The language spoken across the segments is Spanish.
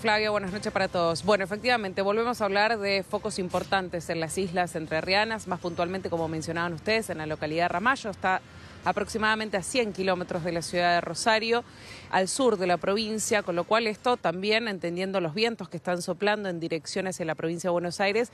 Flavia, buenas noches para todos. Bueno, efectivamente, volvemos a hablar de focos importantes en las islas entrerrianas, más puntualmente, como mencionaban ustedes, en la localidad de Ramallo, está aproximadamente a 100 kilómetros de la ciudad de Rosario, al sur de la provincia, con lo cual esto también, entendiendo los vientos que están soplando en direcciones en la provincia de Buenos Aires,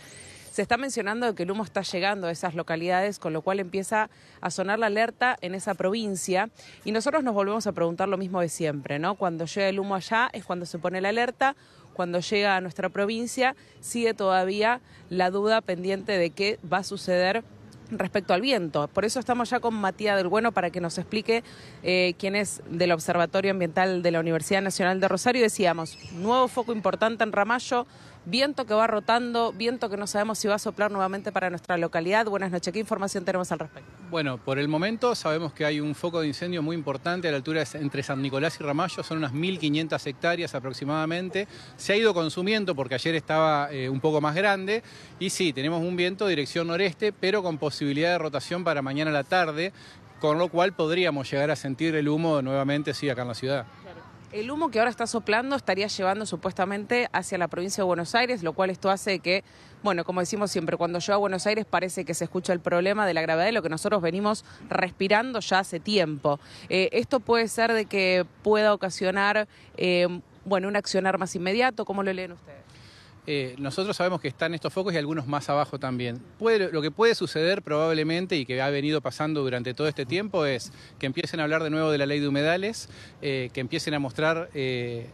se está mencionando que el humo está llegando a esas localidades, con lo cual empieza a sonar la alerta en esa provincia. Y nosotros nos volvemos a preguntar lo mismo de siempre, ¿no? Cuando llega el humo allá es cuando se pone la alerta cuando llega a nuestra provincia, sigue todavía la duda pendiente de qué va a suceder respecto al viento. Por eso estamos ya con Matías del Bueno para que nos explique eh, quién es del Observatorio Ambiental de la Universidad Nacional de Rosario. Decíamos, nuevo foco importante en Ramallo, viento que va rotando, viento que no sabemos si va a soplar nuevamente para nuestra localidad. Buenas noches, ¿qué información tenemos al respecto? Bueno, por el momento sabemos que hay un foco de incendio muy importante a la altura entre San Nicolás y Ramallo, son unas 1.500 hectáreas aproximadamente. Se ha ido consumiendo porque ayer estaba eh, un poco más grande y sí, tenemos un viento dirección noreste, pero con posibilidad de rotación para mañana a la tarde, con lo cual podríamos llegar a sentir el humo nuevamente, sí, acá en la ciudad. El humo que ahora está soplando estaría llevando supuestamente hacia la provincia de Buenos Aires, lo cual esto hace que, bueno, como decimos siempre, cuando llega a Buenos Aires parece que se escucha el problema de la gravedad de lo que nosotros venimos respirando ya hace tiempo. Eh, esto puede ser de que pueda ocasionar, eh, bueno, un accionar más inmediato, ¿cómo lo leen ustedes? Eh, nosotros sabemos que están estos focos y algunos más abajo también. lo que puede suceder probablemente y que ha venido pasando durante todo este tiempo es que empiecen a hablar de nuevo de la ley de humedales, eh, que empiecen a mostrar eh,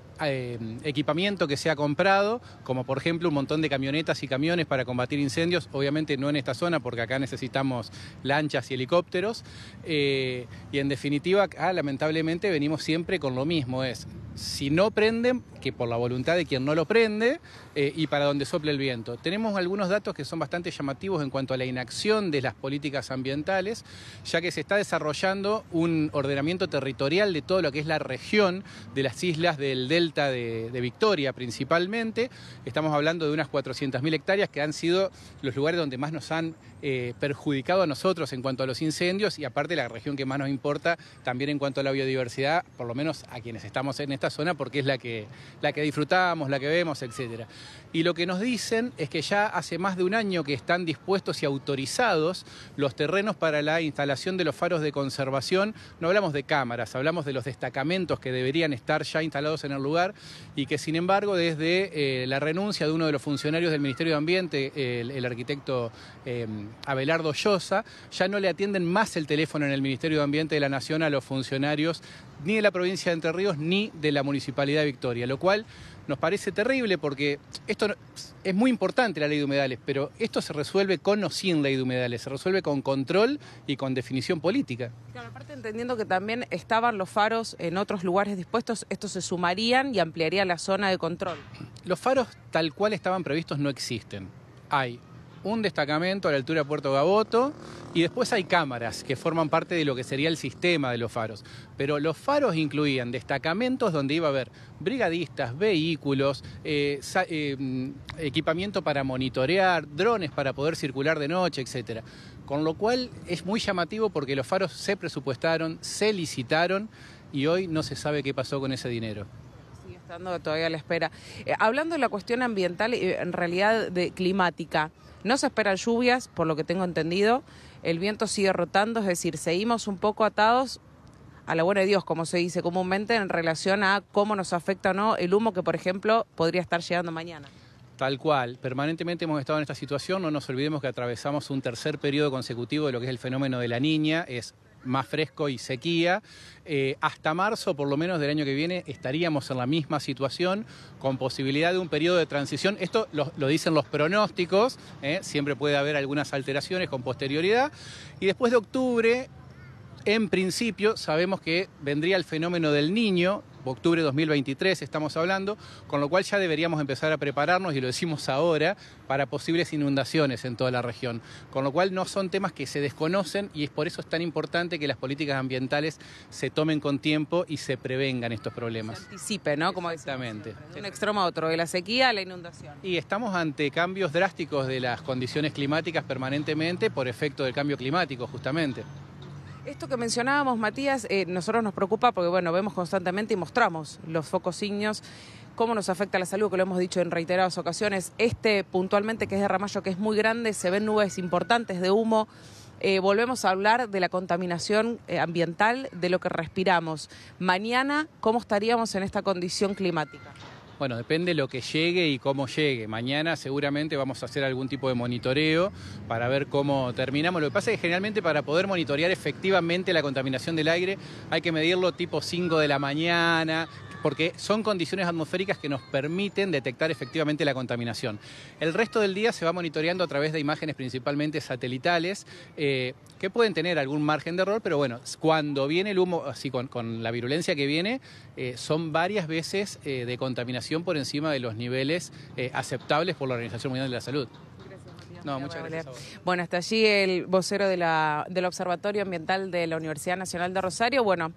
equipamiento que se ha comprado, como por ejemplo un montón de camionetas y camiones para combatir incendios, obviamente no en esta zona porque acá necesitamos lanchas y helicópteros. y en definitiva, lamentablemente venimos siempre con lo mismo, es si no prenden, que por la voluntad de quien no lo prende eh, y para donde sople el viento. Tenemos algunos datos que son bastante llamativos en cuanto a la inacción de las políticas ambientales, ya que se está desarrollando un ordenamiento territorial de todo lo que es la región de las islas del delta de, Victoria principalmente. Estamos hablando de unas 400.000 hectáreas que han sido los lugares donde más nos han eh, perjudicado a nosotros en cuanto a los incendios y aparte la región que más nos importa también en cuanto a la biodiversidad, por lo menos a quienes estamos en esta zona porque es la que, la que disfrutamos, la que vemos, etcétera Y lo que nos dicen es que ya hace más de un año que están dispuestos y autorizados los terrenos para la instalación de los faros de conservación. No hablamos de cámaras, hablamos de los destacamentos que deberían estar ya instalados en el lugar y que sin embargo desde eh, la renuncia de uno de los funcionarios del Ministerio de Ambiente, el, arquitecto em, Abelardo Llosa, ya no le atienden más el teléfono en el Ministerio de Ambiente de la Nación a los funcionarios ni de la provincia de Entre Ríos ni de la municipalidad de Victoria, lo cual nos parece terrible porque esto es muy importante la ley de humedales, pero esto se resuelve con o sin ley de humedales, se resuelve con control y con definición política. Claro, aparte entendiendo que también estaban los faros en otros lugares dispuestos, estos se sumarían y ampliaría la zona de control. Los faros tal cual estaban previstos no existen. Hay un destacamento a la altura de Puerto Gaboto y después hay cámaras que forman parte de lo que sería el sistema de los faros. Pero los faros incluían destacamentos donde iba a haber brigadistas, vehículos, eh, eh, mm, equipamiento para monitorear, drones para poder circular de noche, etc. Con lo cual es muy llamativo porque los faros se presupuestaron, se licitaron y hoy no se sabe qué pasó con ese dinero estando todavía a la espera. Eh, hablando de la cuestión ambiental, y eh, en realidad de climática, no se esperan lluvias, por lo que tengo entendido. El viento sigue rotando, es decir, seguimos un poco atados a la buena de Dios, como se dice comúnmente, en relación a cómo nos afecta o no el humo que, por ejemplo, podría estar llegando mañana. Tal cual, permanentemente hemos estado en esta situación, no nos olvidemos que atravesamos un tercer periodo consecutivo de lo que es el fenómeno de la niña, es más fresco y sequía. Eh, hasta marzo, por lo menos del año que viene, estaríamos en la misma situación, con posibilidad de un periodo de transición. Esto lo, dicen los pronósticos, ¿eh? siempre puede haber algunas alteraciones con posterioridad. Y después de octubre, en principio, sabemos que vendría el fenómeno del niño, octubre de 2023 estamos hablando, con lo cual ya deberíamos empezar a prepararnos, y lo decimos ahora, para posibles inundaciones en toda la región. Con lo cual no son temas que se desconocen y es por eso es tan importante que las políticas ambientales se tomen con tiempo y se prevengan estos problemas. Se anticipe, ¿no? Como Exactamente. De un extremo a otro, de la sequía a la inundación. Y estamos ante cambios drásticos de las condiciones climáticas permanentemente por efecto del cambio climático, justamente. Esto que mencionábamos, Matías, eh, nosotros nos preocupa porque, bueno, vemos constantemente y mostramos los focos signos, cómo nos afecta la salud, que lo hemos dicho en reiteradas ocasiones. Este puntualmente, que es de Ramallo, que es muy grande, se ven nubes importantes de humo. Eh, volvemos a hablar de la contaminación eh, ambiental, de lo que respiramos. Mañana, ¿cómo estaríamos en esta condición climática? Bueno, depende lo que llegue y cómo llegue. Mañana seguramente vamos a hacer algún tipo de monitoreo para ver cómo terminamos. Lo que pasa es que generalmente para poder monitorear efectivamente la contaminación del aire hay que medirlo tipo 5 de la mañana, porque son condiciones atmosféricas que nos permiten detectar efectivamente la contaminación. El resto del día se va monitoreando a través de imágenes principalmente satelitales, eh, que pueden tener algún margen de error, pero bueno, cuando viene el humo, así con, la virulencia que viene, eh, son varias veces eh, de contaminación por encima de los niveles aceptables por la Organización Mundial de la Salud. No, muchas gracias. Bueno, hasta allí el vocero de la, del Observatorio Ambiental de la Universidad Nacional de Rosario. Bueno,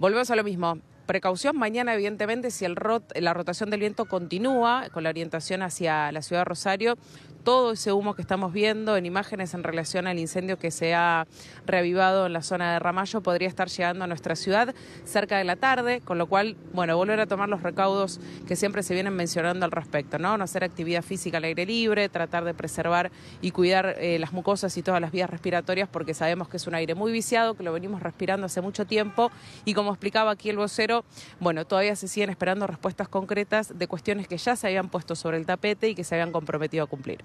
volvemos a lo mismo precaución. Mañana, evidentemente, si el rot, la rotación del viento continúa con la orientación hacia la ciudad de Rosario, todo ese humo que estamos viendo en imágenes en relación al incendio que se ha reavivado en la zona de Ramallo podría estar llegando a nuestra ciudad cerca de la tarde, con lo cual, bueno, volver a tomar los recaudos que siempre se vienen mencionando al respecto, ¿no? No hacer actividad física al aire libre, tratar de preservar y cuidar eh, las mucosas y todas las vías respiratorias porque sabemos que es un aire muy viciado, que lo venimos respirando hace mucho tiempo y como explicaba aquí el vocero, bueno, todavía se siguen esperando respuestas concretas de cuestiones que ya se habían puesto sobre el tapete y que se habían comprometido a cumplir.